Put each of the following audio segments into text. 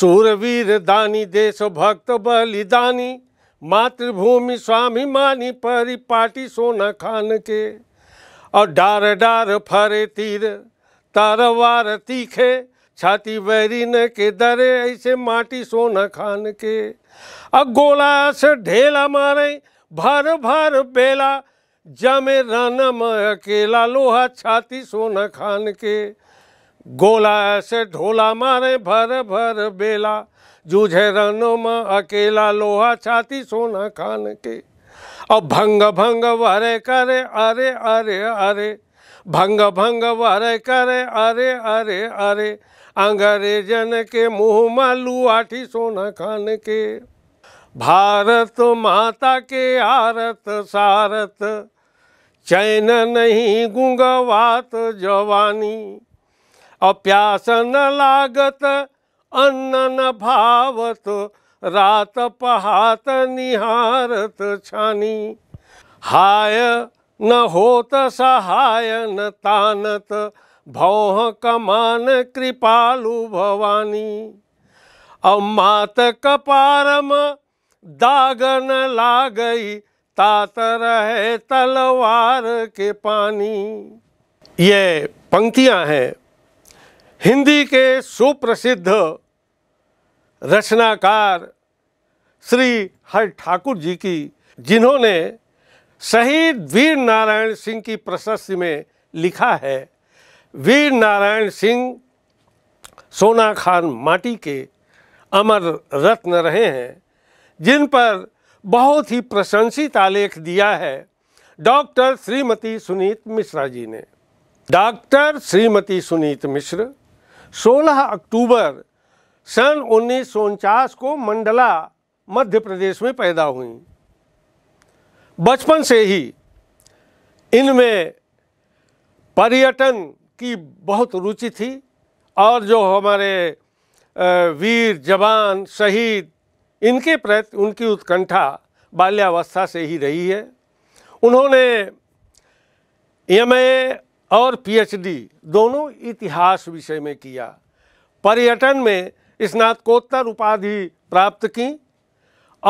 सूरवीर दानी देश भक्त बलिदानी मातृभूमि स्वामी मानी परिपाटी सोना खान के और डार डार फरे तीर तारवार तीखे छाती न के दरे ऐसे माटी सोना खान के अब गोला से ढेला मारे भर भर बेला जमे राना अकेला लोहा छाती सोना खान के गोला ऐसे ढोला मारे भर भर बेला जूझे रनो में अकेला लोहा छाती सोना खान के और भंग भंग वरे करे अरे अरे अरे भंग भंग वरे करे अरे अरे अरे अंग्रेजन के मुँह में लुआठी सोना खान के भारत माता के आरत सारत चैन नहीं गुंगवात जवानी और प्यास न लागत अन्न न भावत रात पहात निहारत छानी हाय न होत सहाय न तानत भौह कमान कृपालु भवानी अम्मात कपारम दाग न लागई तात रहे तलवार के पानी ये पंक्तियां हैं हिंदी के सुप्रसिद्ध रचनाकार श्री हर ठाकुर जी की जिन्होंने शहीद वीर नारायण सिंह की प्रशस्ति में लिखा है वीर नारायण सिंह सोना खान माटी के अमर रत्न रहे हैं जिन पर बहुत ही प्रशंसित आलेख दिया है डॉक्टर श्रीमती सुनीत मिश्रा जी ने डॉक्टर श्रीमती सुनीत मिश्र 16 अक्टूबर सन उन्नीस को मंडला मध्य प्रदेश में पैदा हुई बचपन से ही इनमें पर्यटन की बहुत रुचि थी और जो हमारे वीर जवान शहीद इनके प्रति उनकी उत्कंठा बाल्यावस्था से ही रही है उन्होंने एम और पीएचडी दोनों इतिहास विषय में किया पर्यटन में स्नातकोत्तर उपाधि प्राप्त की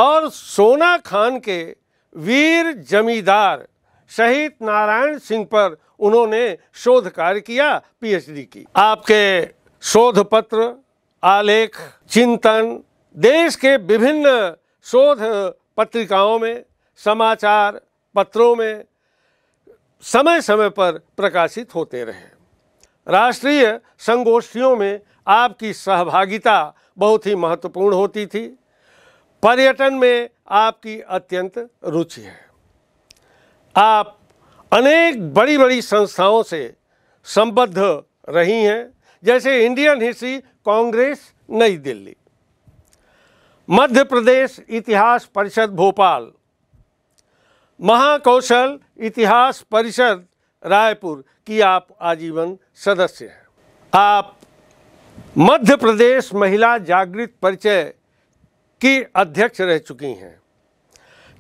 और सोना खान के वीर जमींदार शहीद नारायण सिंह पर उन्होंने शोध कार्य किया पीएचडी की आपके शोध पत्र आलेख चिंतन देश के विभिन्न शोध पत्रिकाओं में समाचार पत्रों में समय समय पर प्रकाशित होते रहे राष्ट्रीय संगोष्ठियों में आपकी सहभागिता बहुत ही महत्वपूर्ण होती थी पर्यटन में आपकी अत्यंत रुचि है आप अनेक बड़ी बड़ी संस्थाओं से संबद्ध रही हैं जैसे इंडियन हिस्ट्री कांग्रेस नई दिल्ली मध्य प्रदेश इतिहास परिषद भोपाल महाकौशल इतिहास परिषद रायपुर की आप आजीवन सदस्य हैं आप मध्य प्रदेश महिला जागृत परिचय की अध्यक्ष रह चुकी हैं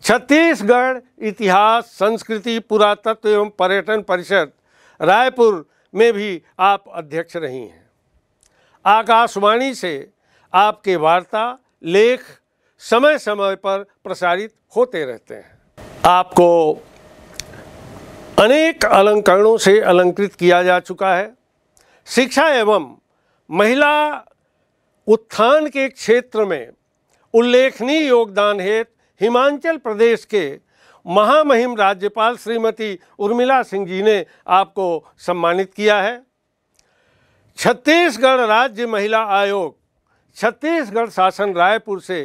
छत्तीसगढ़ इतिहास संस्कृति पुरातत्व एवं पर्यटन परिषद रायपुर में भी आप अध्यक्ष रही हैं आकाशवाणी से आपके वार्ता लेख समय समय पर प्रसारित होते रहते हैं आपको अनेक अलंकरणों से अलंकृत किया जा चुका है शिक्षा एवं महिला उत्थान के क्षेत्र में उल्लेखनीय योगदान हेतु हिमाचल प्रदेश के महामहिम राज्यपाल श्रीमती उर्मिला सिंह जी ने आपको सम्मानित किया है छत्तीसगढ़ राज्य महिला आयोग छत्तीसगढ़ शासन रायपुर से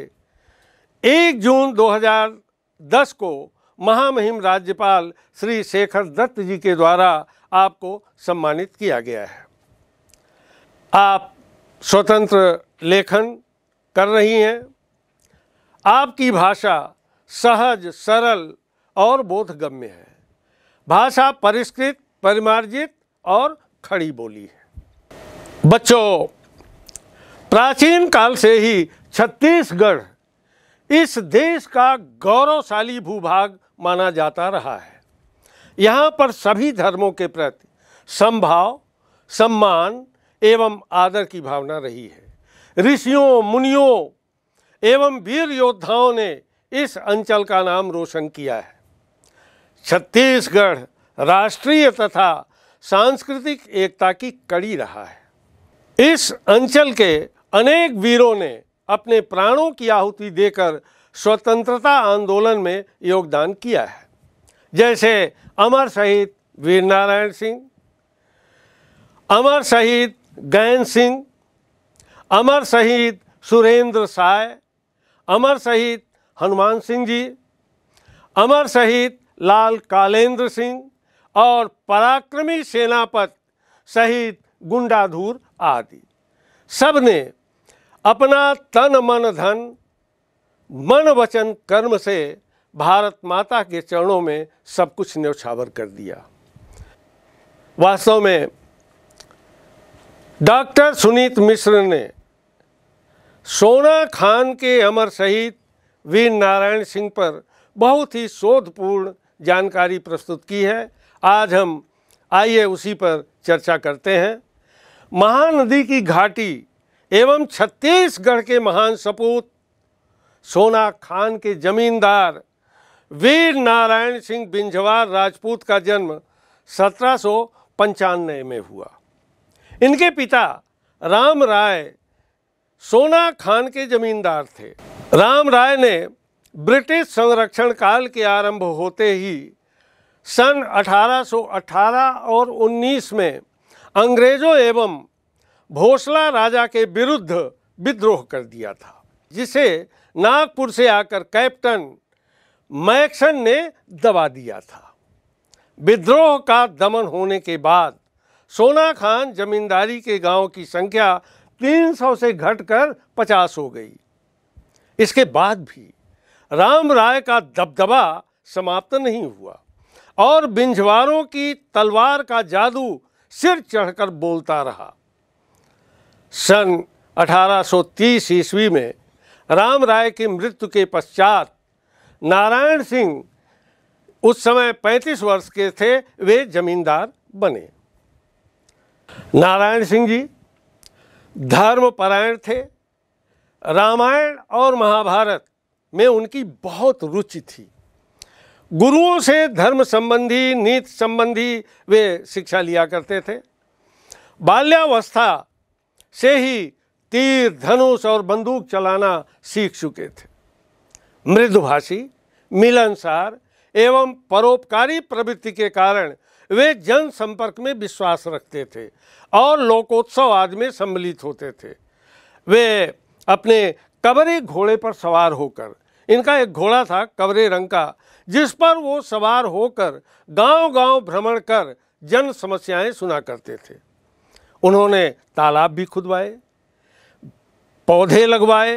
1 जून 2010 को महामहिम राज्यपाल श्री शेखर दत्त जी के द्वारा आपको सम्मानित किया गया है आप स्वतंत्र लेखन कर रही हैं आपकी भाषा सहज सरल और बोधगम्य है भाषा परिष्कृत परिमार्जित और खड़ी बोली है बच्चों प्राचीन काल से ही छत्तीसगढ़ इस देश का गौरवशाली भूभाग माना जाता रहा है यहाँ पर सभी धर्मों के प्रति संभाव सम्मान एवं आदर की भावना रही है ऋषियों मुनियों एवं वीर योद्धाओं ने इस अंचल का नाम रोशन किया है छत्तीसगढ़ राष्ट्रीय तथा सांस्कृतिक एकता की कड़ी रहा है इस अंचल के अनेक वीरों ने अपने प्राणों की आहुति देकर स्वतंत्रता आंदोलन में योगदान किया है जैसे अमर शहीद वीर नारायण सिंह अमर शहीद गैन सिंह अमर शहीद सुरेंद्र साय अमर शहीद हनुमान सिंह जी अमर शहीद लाल कालेंद्र सिंह और पराक्रमी सेनापत शहीद गुंडाधूर आदि सब ने अपना तन मन धन मन वचन कर्म से भारत माता के चरणों में सब कुछ न्यौछावर कर दिया वास्तव में डॉक्टर सुनीत मिश्र ने सोना खान के अमर शहीद वीर नारायण सिंह पर बहुत ही शोधपूर्ण जानकारी प्रस्तुत की है आज हम आइए उसी पर चर्चा करते हैं महानदी की घाटी एवं छत्तीसगढ़ के महान सपूत सोना खान के जमींदार वीर नारायण सिंह बिंझवार राजपूत का जन्म सत्रह में हुआ इनके पिता राम राय सोना खान के जमींदार थे राम राय ने ब्रिटिश संरक्षण काल के आरंभ होते ही सन 1818 और 19 में अंग्रेजों एवं भोसला राजा के विरुद्ध विद्रोह कर दिया था जिसे नागपुर से आकर कैप्टन मैक्सन ने दबा दिया था विद्रोह का दमन होने के बाद सोना खान जमींदारी के गांव की संख्या 300 से घटकर 50 हो गई इसके बाद भी राम राय का दबदबा समाप्त नहीं हुआ और बिंझवारों की तलवार का जादू सिर चढ़कर बोलता रहा सन 1830 ईस्वी में राम राय की मृत्यु के पश्चात नारायण सिंह उस समय 35 वर्ष के थे वे जमींदार बने नारायण सिंह जी धर्मपरायण थे रामायण और महाभारत में उनकी बहुत रुचि थी गुरुओं से धर्म संबंधी नीति संबंधी वे शिक्षा लिया करते थे बाल्यावस्था से ही तीर धनुष और बंदूक चलाना सीख चुके थे मृदुभाषी मिलनसार एवं परोपकारी प्रवृत्ति के कारण वे जन संपर्क में विश्वास रखते थे और लोकोत्सव आदि में सम्मिलित होते थे वे अपने कबरे घोड़े पर सवार होकर इनका एक घोड़ा था कबरे रंग का जिस पर वो सवार होकर गांव-गांव भ्रमण कर जन समस्याएं सुना करते थे उन्होंने तालाब भी खुदवाए पौधे लगवाए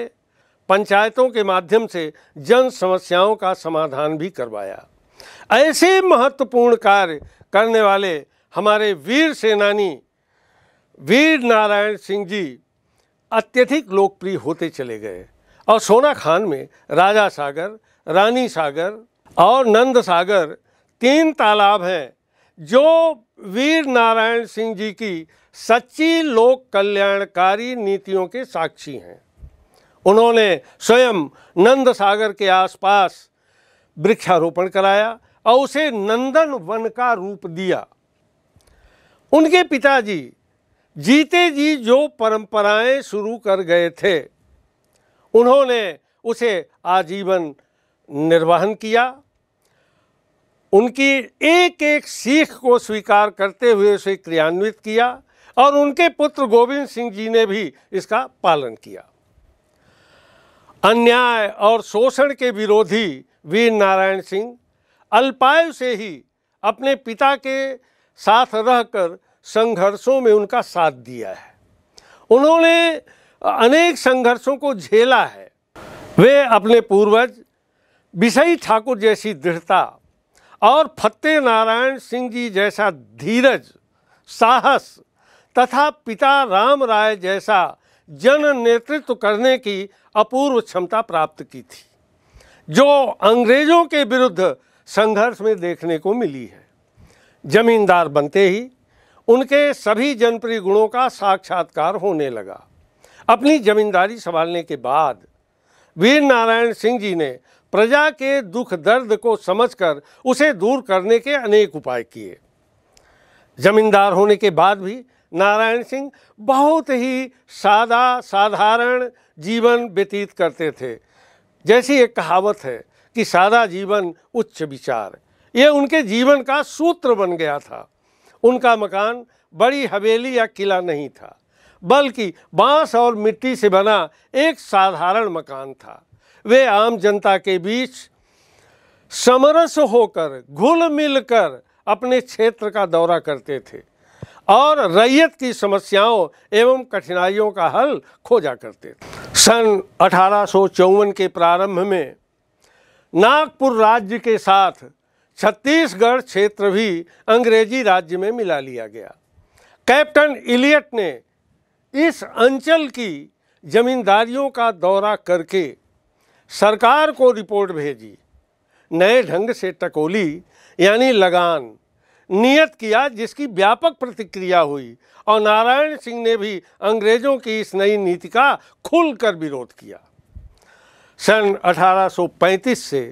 पंचायतों के माध्यम से जन समस्याओं का समाधान भी करवाया ऐसे महत्वपूर्ण कार्य करने वाले हमारे वीर सेनानी वीर नारायण सिंह जी अत्यधिक लोकप्रिय होते चले गए और सोना खान में राजा सागर रानी सागर और नंद सागर तीन तालाब हैं जो वीर नारायण सिंह जी की सच्ची लोक कल्याणकारी नीतियों के साक्षी हैं उन्होंने स्वयं नंद सागर के आसपास वृक्षारोपण कराया और उसे नंदन वन का रूप दिया उनके पिताजी जीते जी जो परंपराएं शुरू कर गए थे उन्होंने उसे आजीवन निर्वहन किया उनकी एक एक सीख को स्वीकार करते हुए उसे क्रियान्वित किया और उनके पुत्र गोविंद सिंह जी ने भी इसका पालन किया अन्याय और शोषण के विरोधी वीर नारायण सिंह अल्पायु से ही अपने पिता के साथ रहकर संघर्षों में उनका साथ दिया है उन्होंने अनेक संघर्षों को झेला है वे अपने पूर्वज विषयी ठाकुर जैसी दृढ़ता और फतेह नारायण सिंह जी जैसा धीरज साहस तथा पिता राम राय जैसा जन नेतृत्व करने की अपूर्व क्षमता प्राप्त की थी जो अंग्रेजों के विरुद्ध संघर्ष में देखने को मिली है जमींदार बनते ही उनके सभी जनप्रिय गुणों का साक्षात्कार होने लगा अपनी जमींदारी संभालने के बाद वीर नारायण सिंह जी ने प्रजा के दुख दर्द को समझकर उसे दूर करने के अनेक उपाय किए जमींदार होने के बाद भी नारायण सिंह बहुत ही सादा साधारण जीवन व्यतीत करते थे जैसी एक कहावत है कि सादा जीवन उच्च विचार ये उनके जीवन का सूत्र बन गया था उनका मकान बड़ी हवेली या किला नहीं था बल्कि बांस और मिट्टी से बना एक साधारण मकान था वे आम जनता के बीच समरस होकर घुल मिलकर अपने क्षेत्र का दौरा करते थे और रैयत की समस्याओं एवं कठिनाइयों का हल खोजा करते थे सन अठारह के प्रारंभ में नागपुर राज्य के साथ छत्तीसगढ़ क्षेत्र भी अंग्रेजी राज्य में मिला लिया गया कैप्टन इलियट ने इस अंचल की जमींदारियों का दौरा करके सरकार को रिपोर्ट भेजी नए ढंग से टकोली यानी लगान नियत किया जिसकी व्यापक प्रतिक्रिया हुई और नारायण सिंह ने भी अंग्रेजों की इस नई नीति का खुलकर विरोध किया सन 1835 से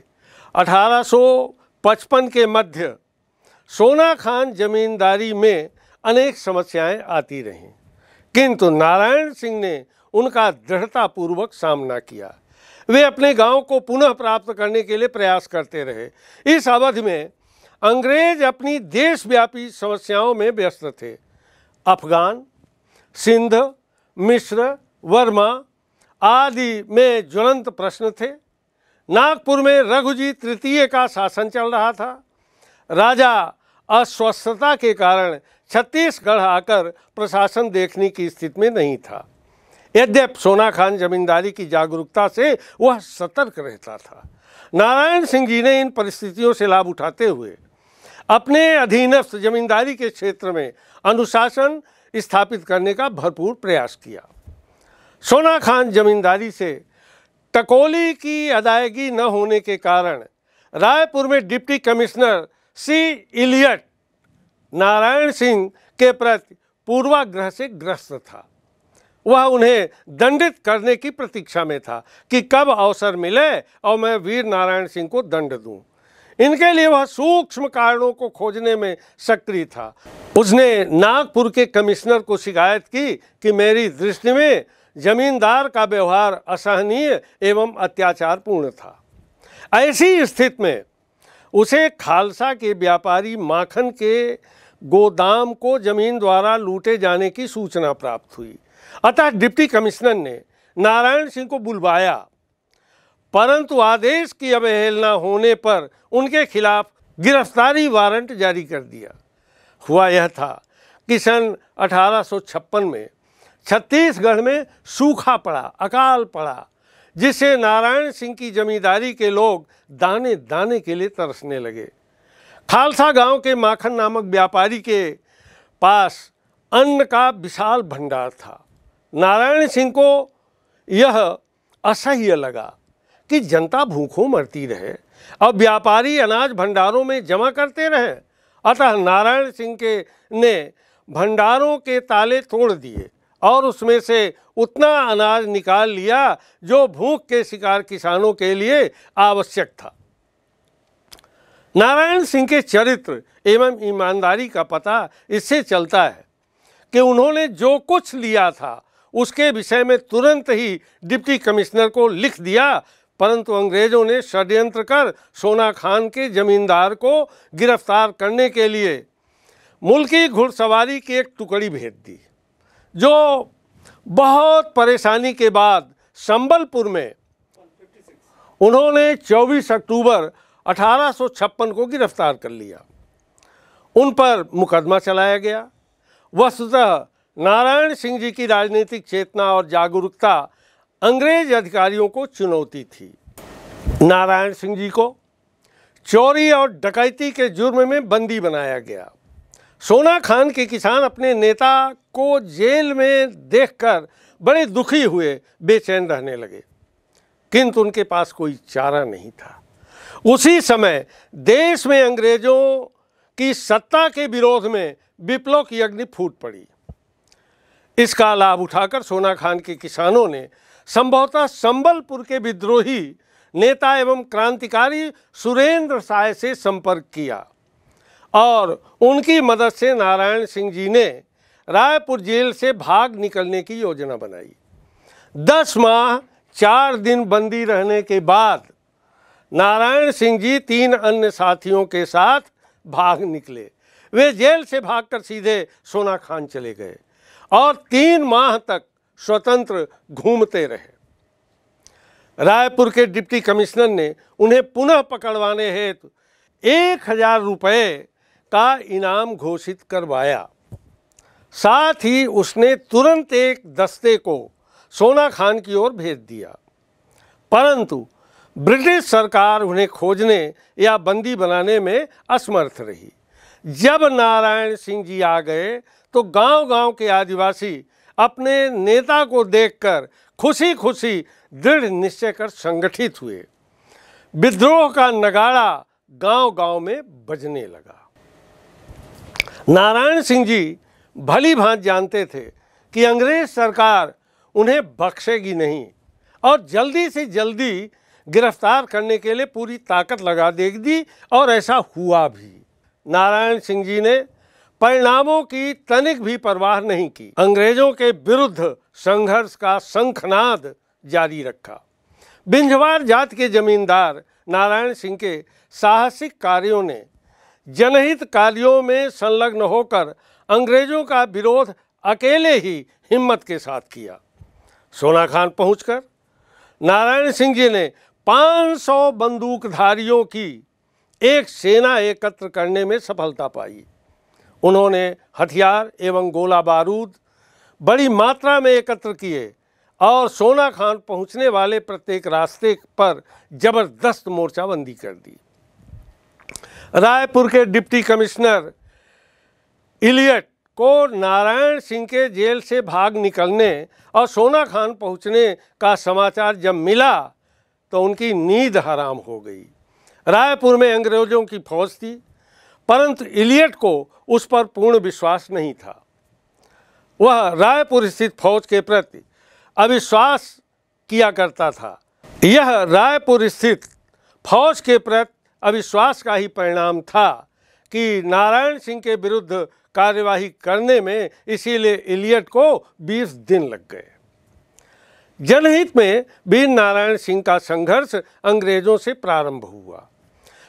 1855 के मध्य सोना खान जमींदारी में अनेक समस्याएं आती रहीं किंतु नारायण सिंह ने उनका दृढ़तापूर्वक सामना किया वे अपने गांव को पुनः प्राप्त करने के लिए प्रयास करते रहे इस अवधि में अंग्रेज अपनी देशव्यापी समस्याओं में व्यस्त थे अफगान सिंध मिश्र वर्मा आदि में ज्वलंत प्रश्न थे नागपुर में रघुजी तृतीय का शासन चल रहा था राजा अस्वस्थता के कारण छत्तीसगढ़ आकर प्रशासन देखने की स्थिति में नहीं था यद्यप सोना खान जमींदारी की जागरूकता से वह सतर्क रहता था नारायण सिंह जी ने इन परिस्थितियों से लाभ उठाते हुए अपने अधीनस्थ जमींदारी के क्षेत्र में अनुशासन स्थापित करने का भरपूर प्रयास किया सोना खान जमींदारी से टकोली की अदायगी न होने के कारण रायपुर में deputy commissioner C Elliott Narayan Singh के प्रति पूर्वाग्रह से ग्रस्त था वह उन्हें दंडित करने की प्रतीक्षा में था कि कब अवसर मिले और मैं वीर नारायण सिंह को दंड दूं। इनके लिए वह सूक्ष्म कारणों को खोजने में सक्रिय था उसने नागपुर के कमिश्नर को शिकायत की कि मेरी दृष्टि में जमींदार का व्यवहार असहनीय एवं अत्याचारपूर्ण था ऐसी स्थिति में उसे खालसा के व्यापारी माखन के गोदाम को जमीन द्वारा लूटे जाने की सूचना प्राप्त हुई अतः डिप्टी कमिश्नर ने नारायण सिंह को बुलवाया परंतु आदेश की अवहेलना होने पर उनके खिलाफ गिरफ्तारी वारंट जारी कर दिया हुआ यह था कि सन अठारह में छत्तीसगढ़ में सूखा पड़ा अकाल पड़ा जिससे नारायण सिंह की जमींदारी के लोग दाने दाने के लिए तरसने लगे खालसा गांव के माखन नामक व्यापारी के पास अन्न का विशाल भंडार था नारायण सिंह को यह असह्य लगा कि जनता भूखों मरती रहे और व्यापारी अनाज भंडारों में जमा करते रहे अतः नारायण सिंह के ने भंडारों के ताले तोड़ दिए और उसमें से उतना अनाज निकाल लिया जो भूख के शिकार किसानों के लिए आवश्यक था नारायण सिंह के चरित्र एवं ईमानदारी का पता इससे चलता है कि उन्होंने जो कुछ लिया था उसके विषय में तुरंत ही डिप्टी कमिश्नर को लिख दिया परंतु अंग्रेज़ों ने षड्यंत्र कर सोना खान के जमींदार को गिरफ्तार करने के लिए मुल्की घुड़सवारी की एक टुकड़ी भेज दी जो बहुत परेशानी के बाद संबलपुर में उन्होंने 24 अक्टूबर अठारह को गिरफ्तार कर लिया उन पर मुकदमा चलाया गया वस्तुतः नारायण सिंह जी की राजनीतिक चेतना और जागरूकता अंग्रेज अधिकारियों को चुनौती थी नारायण सिंह जी को चोरी और डकैती के जुर्म में बंदी बनाया गया सोना खान के किसान अपने नेता को जेल में देखकर बड़े दुखी हुए बेचैन रहने लगे किंतु उनके पास कोई चारा नहीं था उसी समय देश में अंग्रेजों की सत्ता के विरोध में विप्लव की अग्नि फूट पड़ी इसका लाभ उठाकर सोना खान के किसानों ने संभवतः संबलपुर के विद्रोही नेता एवं क्रांतिकारी सुरेंद्र साय से संपर्क किया और उनकी मदद से नारायण सिंह जी ने रायपुर जेल से भाग निकलने की योजना बनाई दस माह चार दिन बंदी रहने के बाद नारायण सिंह जी तीन अन्य साथियों के साथ भाग निकले वे जेल से भागकर सीधे सोना खान चले गए और तीन माह तक स्वतंत्र घूमते रहे रायपुर के डिप्टी कमिश्नर ने उन्हें पुनः पकड़वाने हेतु एक हजार रुपये का इनाम घोषित करवाया साथ ही उसने तुरंत एक दस्ते को सोना खान की ओर भेज दिया परंतु ब्रिटिश सरकार उन्हें खोजने या बंदी बनाने में असमर्थ रही जब नारायण सिंह जी आ गए तो गांव-गांव के आदिवासी अपने नेता को देखकर खुशी खुशी दृढ़ निश्चय कर संगठित हुए विद्रोह का नगाड़ा गांव-गांव में बजने लगा नारायण सिंह जी भली भांत जानते थे कि अंग्रेज सरकार उन्हें बख्शेगी नहीं और जल्दी से जल्दी गिरफ्तार करने के लिए पूरी ताकत लगा देगी और ऐसा हुआ भी नारायण सिंह जी ने परिणामों की तनिक भी परवाह नहीं की अंग्रेजों के विरुद्ध संघर्ष का शंखनाद जारी रखा बिंझवार जात के जमींदार नारायण सिंह के साहसिक कार्यों ने जनहित कार्यों में संलग्न होकर अंग्रेजों का विरोध अकेले ही हिम्मत के साथ किया सोना खान पहुंचकर नारायण सिंह जी ने 500 बंदूकधारियों की एक सेना एकत्र करने में सफलता पाई उन्होंने हथियार एवं गोला बारूद बड़ी मात्रा में एकत्र किए और सोना खान पहुंचने वाले प्रत्येक रास्ते पर जबरदस्त मोर्चाबंदी कर दी रायपुर के डिप्टी कमिश्नर इलियट को नारायण सिंह के जेल से भाग निकलने और सोना खान पहुंचने का समाचार जब मिला तो उनकी नींद हराम हो गई रायपुर में अंग्रेज़ों की फौज थी परंतु इलियट को उस पर पूर्ण विश्वास नहीं था वह रायपुर स्थित फौज के प्रति अविश्वास किया करता था यह रायपुर स्थित फौज के प्रति अविश्वास का ही परिणाम था कि नारायण सिंह के विरुद्ध कार्यवाही करने में इसीलिए इलियट को 20 दिन लग गए जनहित में वीर नारायण सिंह का संघर्ष अंग्रेजों से प्रारंभ हुआ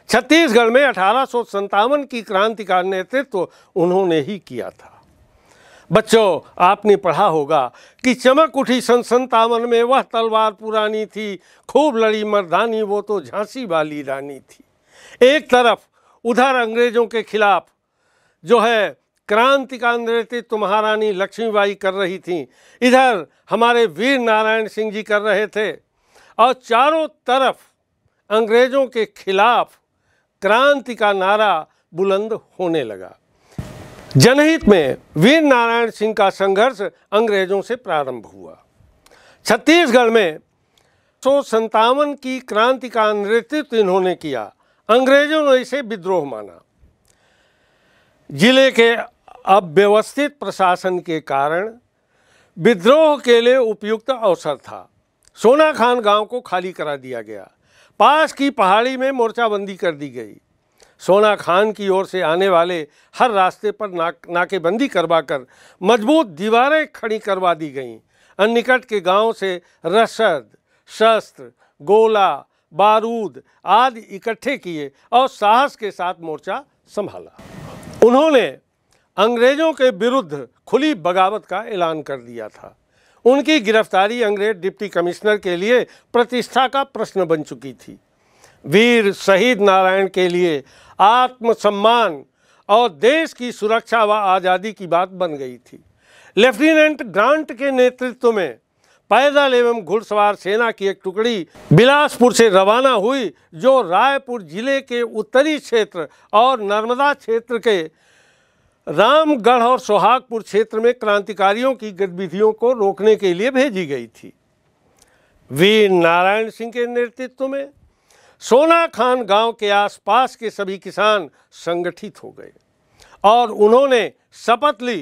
छत्तीसगढ़ में अठारह की क्रांति का नेतृत्व तो उन्होंने ही किया था बच्चों आपने पढ़ा होगा कि चमक उठी सन संतावन में वह तलवार पुरानी थी खूब लड़ी मर्दानी वो तो झांसी वाली रानी थी एक तरफ उधर अंग्रेजों के खिलाफ जो है क्रांति का नेतृत्व महारानी लक्ष्मीबाई कर रही थी इधर हमारे वीर नारायण सिंह जी कर रहे थे और चारों तरफ अंग्रेजों के खिलाफ क्रांति का नारा बुलंद होने लगा जनहित में वीर नारायण सिंह का संघर्ष अंग्रेजों से प्रारंभ हुआ छत्तीसगढ़ में सौ संतावन की क्रांति का नेतृत्व इन्होंने किया अंग्रेजों ने इसे विद्रोह माना जिले के अव्यवस्थित प्रशासन के कारण विद्रोह के लिए उपयुक्त अवसर था सोना खान गांव को खाली करा दिया गया पास की पहाड़ी में मोर्चाबंदी कर दी गई सोना खान की ओर से आने वाले हर रास्ते पर ना, नाकेबंदी करवाकर मजबूत दीवारें खड़ी करवा दी गईं अनिकट के गांव से रसद शस्त्र गोला बारूद आदि इकट्ठे किए और साहस के साथ मोर्चा संभाला उन्होंने अंग्रेज़ों के विरुद्ध खुली बगावत का ऐलान कर दिया था उनकी गिरफ्तारी अंग्रेज डिप्टी कमिश्नर के लिए प्रतिष्ठा का प्रश्न बन चुकी थी वीर शहीद नारायण के लिए आत्मसम्मान और देश की सुरक्षा व आज़ादी की बात बन गई थी लेफ्टिनेंट ग्रांट के नेतृत्व में पैदल एवं घुड़सवार सेना की एक टुकड़ी बिलासपुर से रवाना हुई जो रायपुर जिले के उत्तरी क्षेत्र और नर्मदा क्षेत्र के रामगढ़ और सोहागपुर क्षेत्र में क्रांतिकारियों की गतिविधियों को रोकने के लिए भेजी गई थी वीर नारायण सिंह के नेतृत्व में सोना खान गांव के आसपास के सभी किसान संगठित हो गए और उन्होंने शपथ ली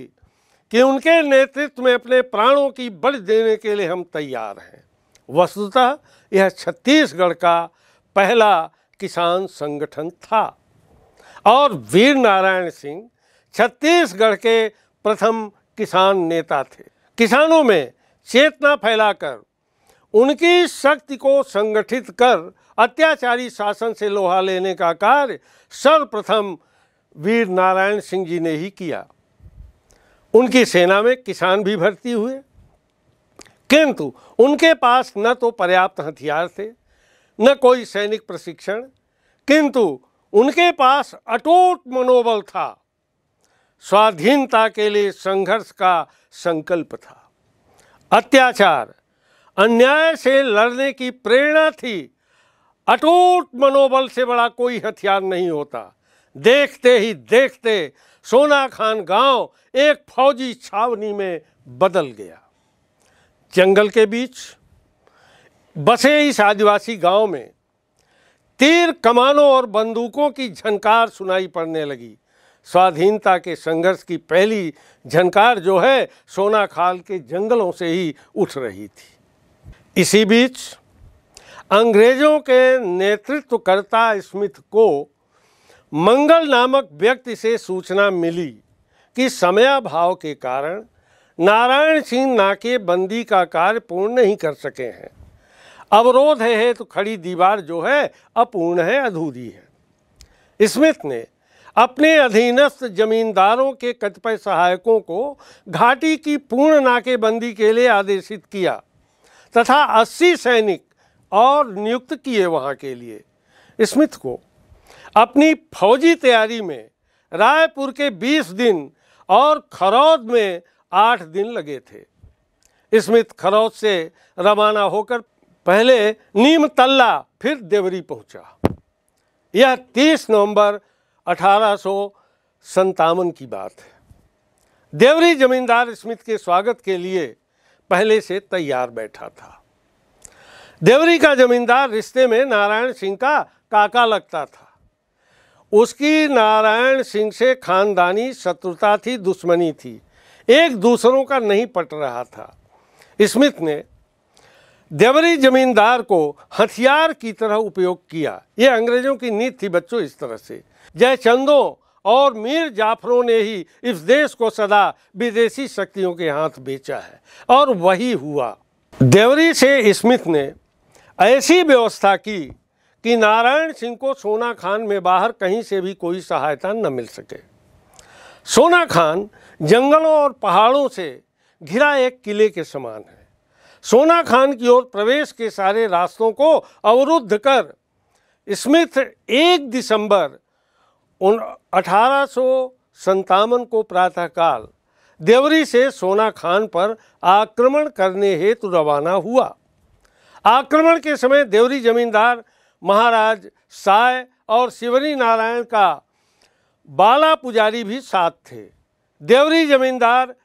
कि उनके नेतृत्व में अपने प्राणों की बलि देने के लिए हम तैयार हैं वस्तुतः यह छत्तीसगढ़ का पहला किसान संगठन था और वीर नारायण सिंह छत्तीसगढ़ के प्रथम किसान नेता थे किसानों में चेतना फैलाकर उनकी शक्ति को संगठित कर अत्याचारी शासन से लोहा लेने का कार्य सर्वप्रथम वीर नारायण सिंह जी ने ही किया उनकी सेना में किसान भी भर्ती हुए किंतु उनके पास न तो पर्याप्त हथियार थे न कोई सैनिक प्रशिक्षण किंतु उनके पास अटूट मनोबल था स्वाधीनता के लिए संघर्ष का संकल्प था अत्याचार अन्याय से लड़ने की प्रेरणा थी अटूट मनोबल से बड़ा कोई हथियार नहीं होता देखते ही देखते सोना खान गांव एक फौजी छावनी में बदल गया जंगल के बीच बसे इस आदिवासी गांव में तीर कमानों और बंदूकों की झनकार सुनाई पड़ने लगी स्वाधीनता के संघर्ष की पहली झनकार जो है सोना खाल के जंगलों से ही उठ रही थी इसी बीच अंग्रेजों के नेतृत्वकर्ता स्मिथ को मंगल नामक व्यक्ति से सूचना मिली कि समयाभाव के कारण नारायण सिंह नाके बंदी का कार्य पूर्ण नहीं कर सके हैं अवरोध है, है तो खड़ी दीवार जो है अपूर्ण है अधूरी है स्मिथ ने अपने अधीनस्थ जमींदारों के कतिपय सहायकों को घाटी की पूर्ण नाकेबंदी के लिए आदेशित किया तथा 80 सैनिक और नियुक्त किए वहाँ के लिए स्मिथ को अपनी फौजी तैयारी में रायपुर के 20 दिन और खरौद में 8 दिन लगे थे स्मिथ खरौद से रवाना होकर पहले नीम तल्ला फिर देवरी पहुंचा यह 30 नवंबर अठारह की बात है देवरी जमींदार स्मिथ के स्वागत के लिए पहले से तैयार बैठा था देवरी का जमींदार रिश्ते में नारायण सिंह का काका लगता था उसकी नारायण सिंह से खानदानी शत्रुता थी दुश्मनी थी एक दूसरों का नहीं पट रहा था स्मिथ ने देवरी जमींदार को हथियार की तरह उपयोग किया ये अंग्रेजों की नीति थी बच्चों इस तरह से जयचंदों और मीर जाफरों ने ही इस देश को सदा विदेशी शक्तियों के हाथ बेचा है और वही हुआ देवरी से स्मिथ ने ऐसी व्यवस्था की कि नारायण सिंह को सोना खान में बाहर कहीं से भी कोई सहायता न मिल सके सोना खान जंगलों और पहाड़ों से घिरा एक किले के समान है सोना खान की ओर प्रवेश के सारे रास्तों को अवरुद्ध कर स्मिथ एक दिसंबर उन अठारह को प्रातःकाल देवरी से सोना खान पर आक्रमण करने हेतु रवाना हुआ आक्रमण के समय देवरी जमींदार महाराज साय और शिवरी नारायण का बाला पुजारी भी साथ थे देवरी जमींदार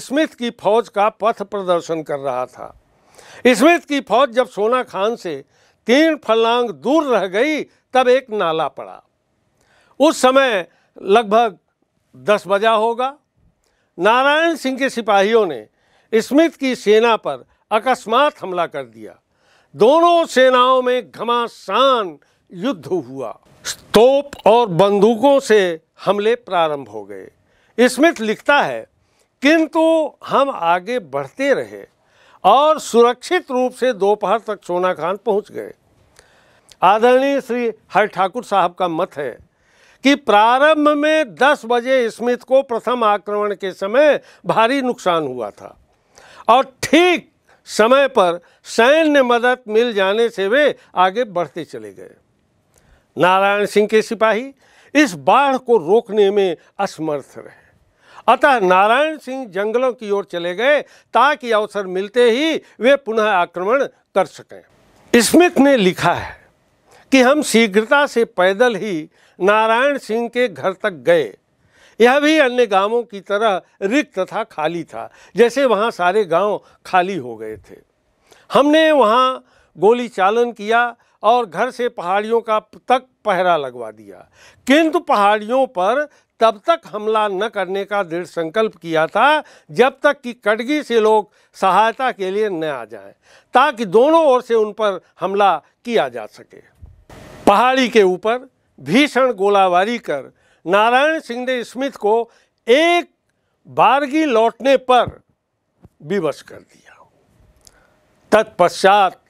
स्मिथ की फौज का पथ प्रदर्शन कर रहा था स्मिथ की फौज जब सोना खान से तीन फलांग दूर रह गई तब एक नाला पड़ा उस समय लगभग दस बजा होगा नारायण सिंह के सिपाहियों ने स्मिथ की सेना पर अकस्मात हमला कर दिया दोनों सेनाओं में घमासान युद्ध हुआ तोप और बंदूकों से हमले प्रारंभ हो गए स्मिथ लिखता है किंतु हम आगे बढ़ते रहे और सुरक्षित रूप से दोपहर तक सोना खान पहुंच गए आदरणीय श्री हर ठाकुर साहब का मत है कि प्रारंभ में 10 बजे स्मिथ को प्रथम आक्रमण के समय भारी नुकसान हुआ था और ठीक समय पर सैन्य मदद मिल जाने से वे आगे बढ़ते चले गए नारायण सिंह के सिपाही इस बाढ़ को रोकने में असमर्थ रहे अतः नारायण सिंह जंगलों की ओर चले गए ताकि अवसर मिलते ही वे पुनः आक्रमण कर सकें स्मिथ ने लिखा है कि हम शीघ्रता से पैदल ही नारायण सिंह के घर तक गए यह भी अन्य गांवों की तरह रिक्त था खाली था जैसे वहाँ सारे गांव खाली हो गए थे हमने वहाँ गोली चालन किया और घर से पहाड़ियों का तक पहरा लगवा दिया किंतु पहाड़ियों पर तब तक हमला न करने का दृढ़ संकल्प किया था जब तक कि कटगी से लोग सहायता के लिए न आ जाएं, ताकि दोनों ओर से उन पर हमला किया जा सके पहाड़ी के ऊपर भीषण गोलाबारी कर नारायण सिंह ने स्मिथ को एक बारगी लौटने पर विवश कर दिया तत्पश्चात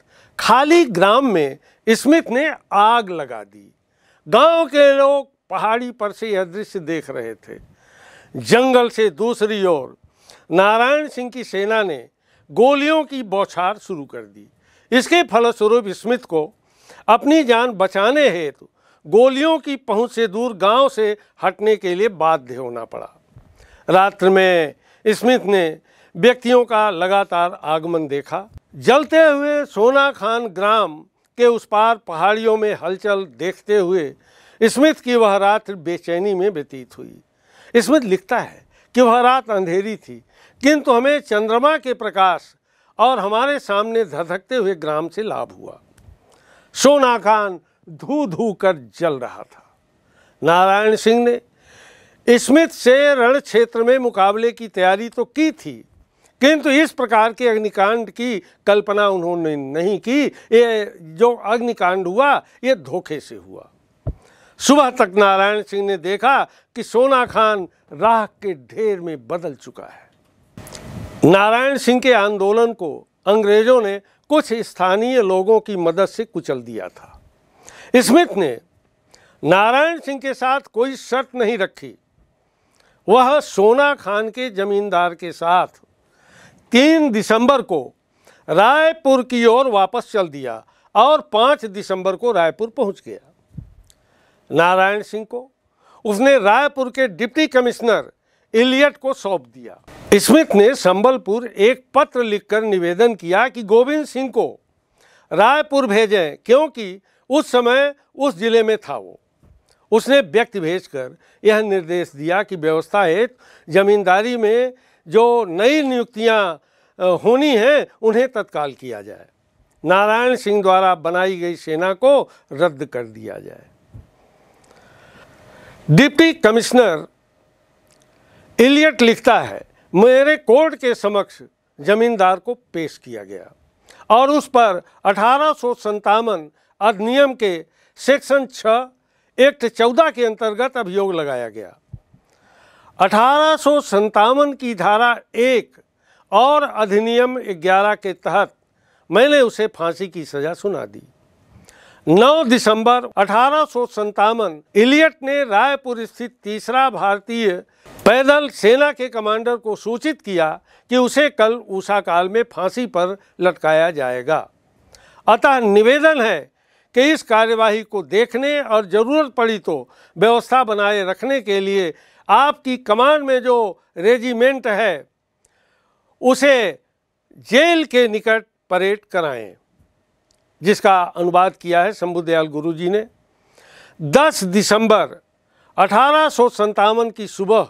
खाली ग्राम में स्मिथ ने आग लगा दी गांव के लोग पहाड़ी पर से यह दृश्य देख रहे थे जंगल से दूसरी ओर नारायण सिंह की सेना ने गोलियों की बौछार शुरू कर दी इसके फलस्वरूप स्मिथ को अपनी जान बचाने हेतु गोलियों की पहुंच से दूर गांव से हटने के लिए बाध्य होना पड़ा रात्र में स्मिथ ने व्यक्तियों का लगातार आगमन देखा जलते हुए सोना खान ग्राम के उस पार पहाड़ियों में हलचल देखते हुए स्मिथ की वह रात बेचैनी में व्यतीत हुई स्मिथ लिखता है कि वह रात अंधेरी थी किंतु हमें चंद्रमा के प्रकाश और हमारे सामने धधकते हुए ग्राम से लाभ हुआ सोना खान धू धू कर जल रहा था नारायण सिंह ने स्मिथ से रण क्षेत्र में मुकाबले की तैयारी तो की थी किंतु इस प्रकार के अग्निकांड की कल्पना उन्होंने नहीं की ये जो अग्निकांड हुआ ये धोखे से हुआ सुबह तक नारायण सिंह ने देखा कि सोना खान राह के ढेर में बदल चुका है नारायण सिंह के आंदोलन को अंग्रेजों ने कुछ स्थानीय लोगों की मदद से कुचल दिया था स्मिथ ने नारायण सिंह के साथ कोई शर्त नहीं रखी वह सोना खान के जमींदार के साथ तीन दिसंबर को रायपुर की ओर वापस चल दिया और पाँच दिसंबर को रायपुर पहुंच गया नारायण सिंह को उसने रायपुर के डिप्टी कमिश्नर इलियट को सौंप दिया स्मिथ ने संबलपुर एक पत्र लिखकर निवेदन किया कि गोविंद सिंह को रायपुर भेजें क्योंकि उस समय उस जिले में था वो उसने व्यक्ति भेजकर यह निर्देश दिया कि व्यवस्था एक जमींदारी में जो नई नियुक्तियां होनी हैं उन्हें तत्काल किया जाए नारायण सिंह द्वारा बनाई गई सेना को रद्द कर दिया जाए डिप्टी कमिश्नर इलियट लिखता है मेरे कोर्ट के समक्ष जमींदार को पेश किया गया और उस पर अठारह सौ अधिनियम के सेक्शन छ एक्ट चौदह के अंतर्गत अभियोग लगाया गया अठारह की धारा एक और अधिनियम 11 के तहत मैंने उसे फांसी की सज़ा सुना दी 9 दिसंबर अठारह इलियट ने रायपुर स्थित तीसरा भारतीय पैदल सेना के कमांडर को सूचित किया कि उसे कल काल में फांसी पर लटकाया जाएगा अतः निवेदन है कि इस कार्यवाही को देखने और ज़रूरत पड़ी तो व्यवस्था बनाए रखने के लिए आपकी कमान में जो रेजिमेंट है उसे जेल के निकट परेड कराएं जिसका अनुवाद किया है शंभुदयाल गुरु जी ने 10 दिसंबर अठारह की सुबह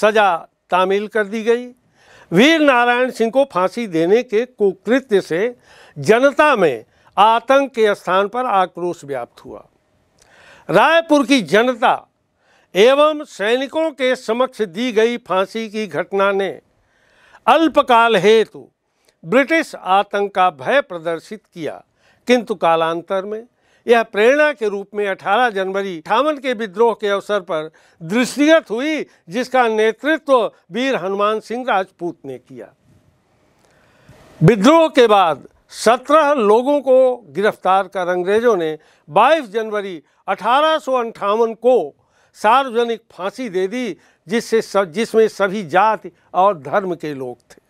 सजा तामील कर दी गई वीर नारायण सिंह को फांसी देने के कुकृत्य से जनता में आतंक के स्थान पर आक्रोश व्याप्त हुआ रायपुर की जनता एवं सैनिकों के समक्ष दी गई फांसी की घटना ने अल्पकाल हेतु ब्रिटिश आतंक का भय प्रदर्शित किया किंतु कालांतर में यह प्रेरणा के रूप में 18 जनवरी अठावन के विद्रोह के अवसर पर दृष्टिगत हुई जिसका नेतृत्व वीर हनुमान सिंह राजपूत ने किया विद्रोह के बाद सत्रह लोगों को गिरफ्तार कर अंग्रेज़ों ने 22 जनवरी अठारह को सार्वजनिक फांसी दे दी जिससे सब जिसमें सभी जाति और धर्म के लोग थे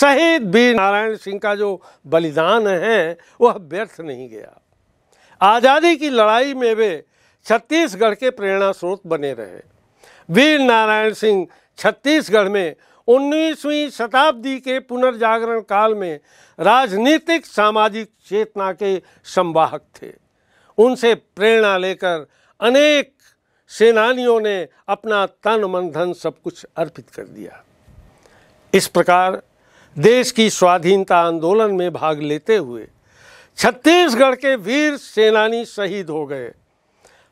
शहीद वीर नारायण सिंह का जो बलिदान है वह व्यर्थ नहीं गया आज़ादी की लड़ाई में वे छत्तीसगढ़ के प्रेरणा स्रोत बने रहे वीर नारायण सिंह छत्तीसगढ़ में 19वीं शताब्दी के पुनर्जागरण काल में राजनीतिक सामाजिक चेतना के संवाहक थे उनसे प्रेरणा लेकर अनेक सेनानियों ने अपना तन मन धन सब कुछ अर्पित कर दिया इस प्रकार देश की स्वाधीनता आंदोलन में भाग लेते हुए छत्तीसगढ़ के वीर सेनानी शहीद हो गए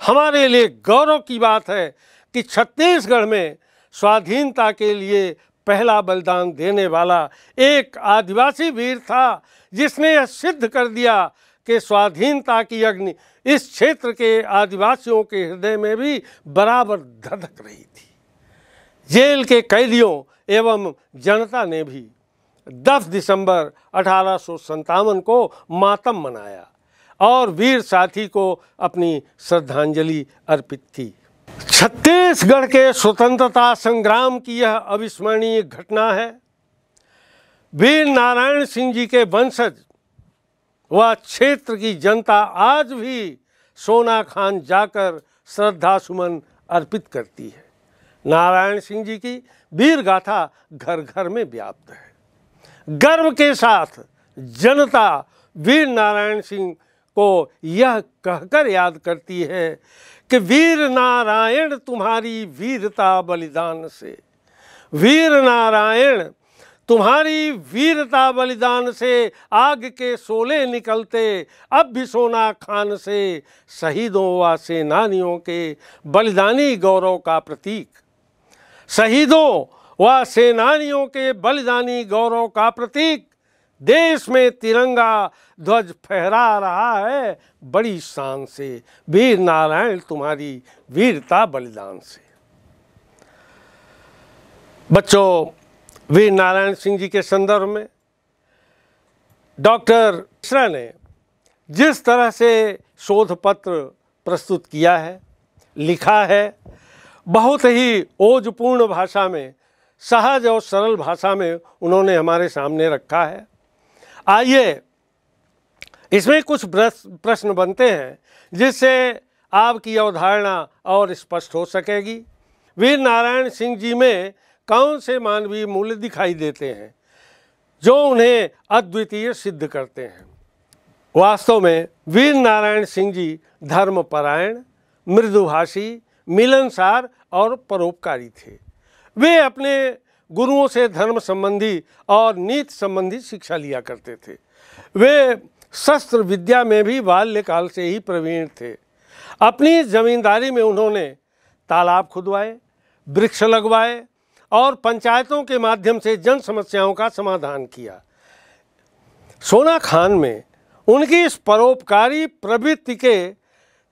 हमारे लिए गौरव की बात है कि छत्तीसगढ़ में स्वाधीनता के लिए पहला बलिदान देने वाला एक आदिवासी वीर था जिसने यह सिद्ध कर दिया कि स्वाधीनता की अग्नि इस क्षेत्र के आदिवासियों के हृदय में भी बराबर धधक रही थी जेल के कैदियों एवं जनता ने भी 10 दिसंबर अठारह को मातम मनाया और वीर साथी को अपनी श्रद्धांजलि अर्पित की छत्तीसगढ़ के स्वतंत्रता संग्राम की यह अविस्मरणीय घटना है वीर नारायण सिंह जी के वंशज व क्षेत्र की जनता आज भी सोना खान जाकर श्रद्धा सुमन अर्पित करती है नारायण सिंह जी की वीर गाथा घर घर में व्याप्त है गर्व के साथ जनता वीर नारायण सिंह को यह कहकर याद करती है कि वीर नारायण तुम्हारी वीरता बलिदान से वीर नारायण तुम्हारी वीरता बलिदान से आग के सोले निकलते अब भी सोना खान से शहीदों व सेनानियों के बलिदानी गौरव का प्रतीक शहीदों व सेनानियों के बलिदानी गौरव का प्रतीक देश में तिरंगा ध्वज फहरा रहा है बड़ी शान से वीर नारायण तुम्हारी वीरता बलिदान से बच्चों वीर नारायण सिंह जी के संदर्भ में डॉक्टर मिश्रा ने जिस तरह से शोध पत्र प्रस्तुत किया है लिखा है बहुत ही ओजपूर्ण भाषा में सहज और सरल भाषा में उन्होंने हमारे सामने रखा है आइए इसमें कुछ प्रश्न बनते हैं जिससे आपकी अवधारणा और स्पष्ट हो सकेगी वीर नारायण सिंह जी में कौन से मानवीय मूल्य दिखाई देते हैं जो उन्हें अद्वितीय सिद्ध करते हैं वास्तव में वीर नारायण सिंह जी धर्मपरायण मृदुभाषी मिलनसार और परोपकारी थे वे अपने गुरुओं से धर्म संबंधी और नीति संबंधी शिक्षा लिया करते थे वे शस्त्र विद्या में भी बाल्यकाल से ही प्रवीण थे अपनी जमींदारी में उन्होंने तालाब खुदवाए वृक्ष लगवाए और पंचायतों के माध्यम से जन समस्याओं का समाधान किया सोना खान में उनकी इस परोपकारी प्रवृत्ति के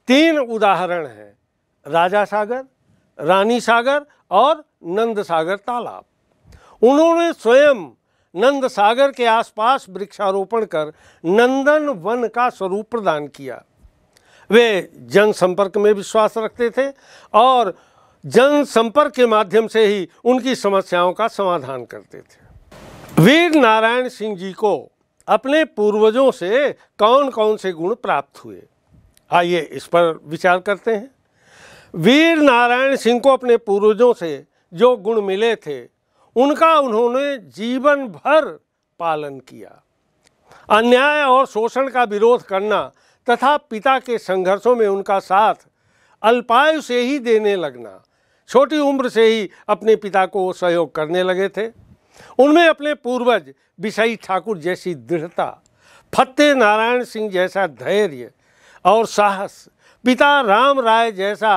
तीन उदाहरण हैं राजा सागर रानी सागर और नंद सागर तालाब उन्होंने स्वयं नंद सागर के आसपास वृक्षारोपण कर नंदन वन का स्वरूप प्रदान किया वे जनसंपर्क में विश्वास रखते थे और जनसंपर्क के माध्यम से ही उनकी समस्याओं का समाधान करते थे वीर नारायण सिंह जी को अपने पूर्वजों से कौन कौन से गुण प्राप्त हुए आइए इस पर विचार करते हैं वीर नारायण सिंह को अपने पूर्वजों से जो गुण मिले थे उनका उन्होंने जीवन भर पालन किया अन्याय और शोषण का विरोध करना तथा पिता के संघर्षों में उनका साथ अल्पायु से ही देने लगना छोटी उम्र से ही अपने पिता को सहयोग करने लगे थे उनमें अपने पूर्वज विषयी ठाकुर जैसी दृढ़ता फते नारायण सिंह जैसा धैर्य और साहस पिता राम राय जैसा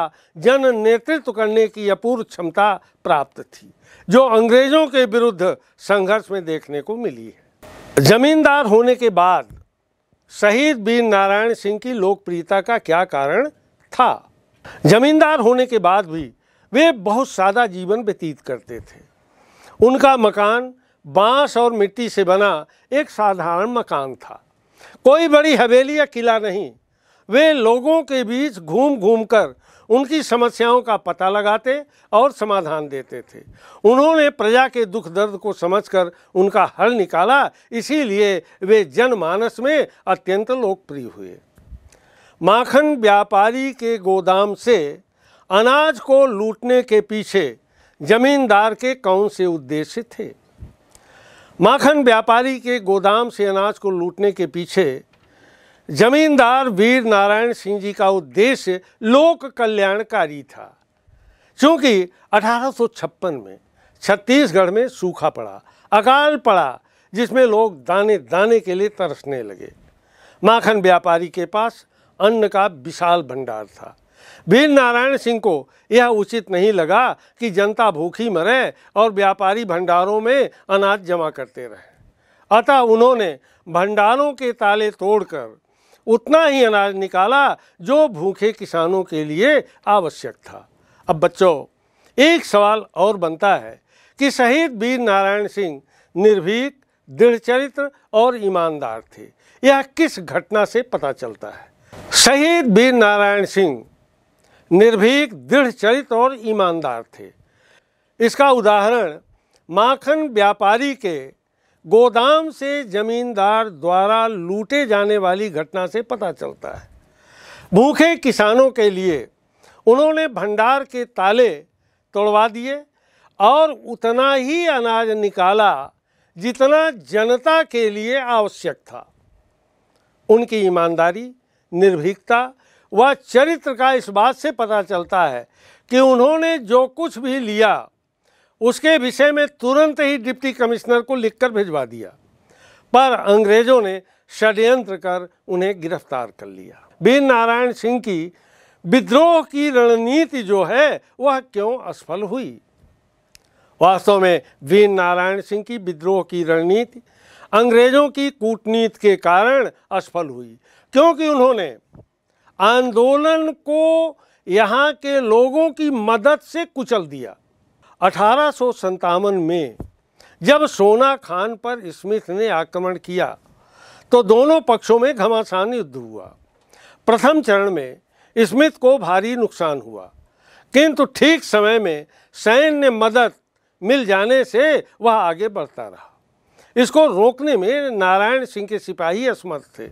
जन नेतृत्व करने की अपूर्व क्षमता प्राप्त थी जो अंग्रेजों के विरुद्ध संघर्ष में देखने को मिली है जमींदार होने के बाद शहीद वीर नारायण सिंह की लोकप्रियता का क्या कारण था जमींदार होने के बाद भी वे बहुत सादा जीवन व्यतीत करते थे उनका मकान बांस और मिट्टी से बना एक साधारण मकान था कोई बड़ी हवेली या किला नहीं वे लोगों के बीच घूम घूम कर उनकी समस्याओं का पता लगाते और समाधान देते थे उन्होंने प्रजा के दुख दर्द को समझकर उनका हल निकाला इसीलिए वे जनमानस में अत्यंत लोकप्रिय हुए माखन व्यापारी के गोदाम से अनाज को लूटने के पीछे जमींदार के कौन से उद्देश्य थे माखन व्यापारी के गोदाम से अनाज को लूटने के पीछे जमींदार वीर नारायण सिंह जी का उद्देश्य लोक कल्याणकारी था क्योंकि 1856 में छत्तीसगढ़ में सूखा पड़ा अकाल पड़ा जिसमें लोग दाने दाने के लिए तरसने लगे माखन व्यापारी के पास अन्न का विशाल भंडार था वीर नारायण सिंह को यह उचित नहीं लगा कि जनता भूखी मरे और व्यापारी भंडारों में अनाज जमा करते रहे अतः उन्होंने भंडारों के ताले तोड़कर उतना ही अनाज निकाला जो भूखे किसानों के लिए आवश्यक था अब बच्चों एक सवाल और बनता है कि शहीद वीर नारायण सिंह निर्भीक दृढ़ चरित्र और ईमानदार थे यह किस घटना से पता चलता है शहीद वीर नारायण सिंह निर्भीक दृढ़ चरित्र और ईमानदार थे इसका उदाहरण माखन व्यापारी के गोदाम से जमींदार द्वारा लूटे जाने वाली घटना से पता चलता है भूखे किसानों के लिए उन्होंने भंडार के ताले तोड़वा दिए और उतना ही अनाज निकाला जितना जनता के लिए आवश्यक था उनकी ईमानदारी निर्भीकता व चरित्र का इस बात से पता चलता है कि उन्होंने जो कुछ भी लिया उसके विषय में तुरंत ही डिप्टी कमिश्नर को लिखकर भिजवा दिया पर अंग्रेजों ने षड्यंत्र कर उन्हें गिरफ्तार कर लिया वीर नारायण सिंह की विद्रोह की रणनीति जो है वह क्यों असफल हुई वास्तव में वीर नारायण सिंह की विद्रोह की रणनीति अंग्रेजों की कूटनीति के कारण असफल हुई क्योंकि उन्होंने आंदोलन को यहाँ के लोगों की मदद से कुचल दिया अठारह में जब सोना खान पर स्मिथ ने आक्रमण किया तो दोनों पक्षों में घमासान युद्ध हुआ प्रथम चरण में स्मिथ को भारी नुकसान हुआ किंतु ठीक समय में सैन्य मदद मिल जाने से वह आगे बढ़ता रहा इसको रोकने में नारायण सिंह के सिपाही असमर्थ थे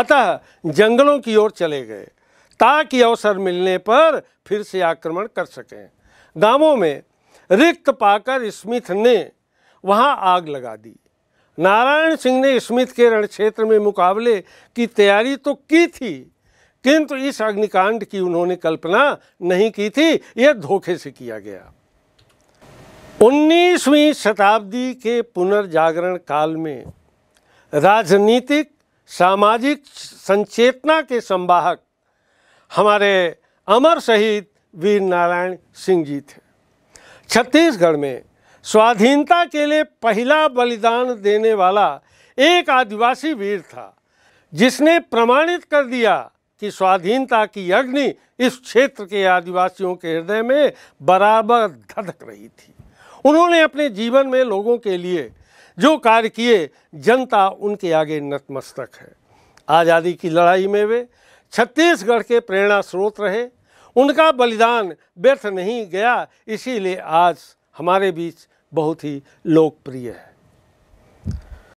अतः जंगलों की ओर चले गए ताकि अवसर मिलने पर फिर से आक्रमण कर सकें गांवों में रिक्त पाकर स्मिथ ने वहां आग लगा दी नारायण सिंह ने स्मिथ के रण क्षेत्र में मुकाबले की तैयारी तो की थी किंतु इस अग्निकांड की उन्होंने कल्पना नहीं की थी यह धोखे से किया गया 19वीं शताब्दी के पुनर्जागरण काल में राजनीतिक सामाजिक संचेतना के संवाहक हमारे अमर शहीद वीर नारायण सिंह जी थे छत्तीसगढ़ में स्वाधीनता के लिए पहला बलिदान देने वाला एक आदिवासी वीर था जिसने प्रमाणित कर दिया कि स्वाधीनता की अग्नि इस क्षेत्र के आदिवासियों के हृदय में बराबर धधक रही थी उन्होंने अपने जीवन में लोगों के लिए जो कार्य किए जनता उनके आगे नतमस्तक है आज़ादी की लड़ाई में वे छत्तीसगढ़ के प्रेरणा स्रोत रहे उनका बलिदान व्यर्थ नहीं गया इसीलिए आज हमारे बीच बहुत ही लोकप्रिय है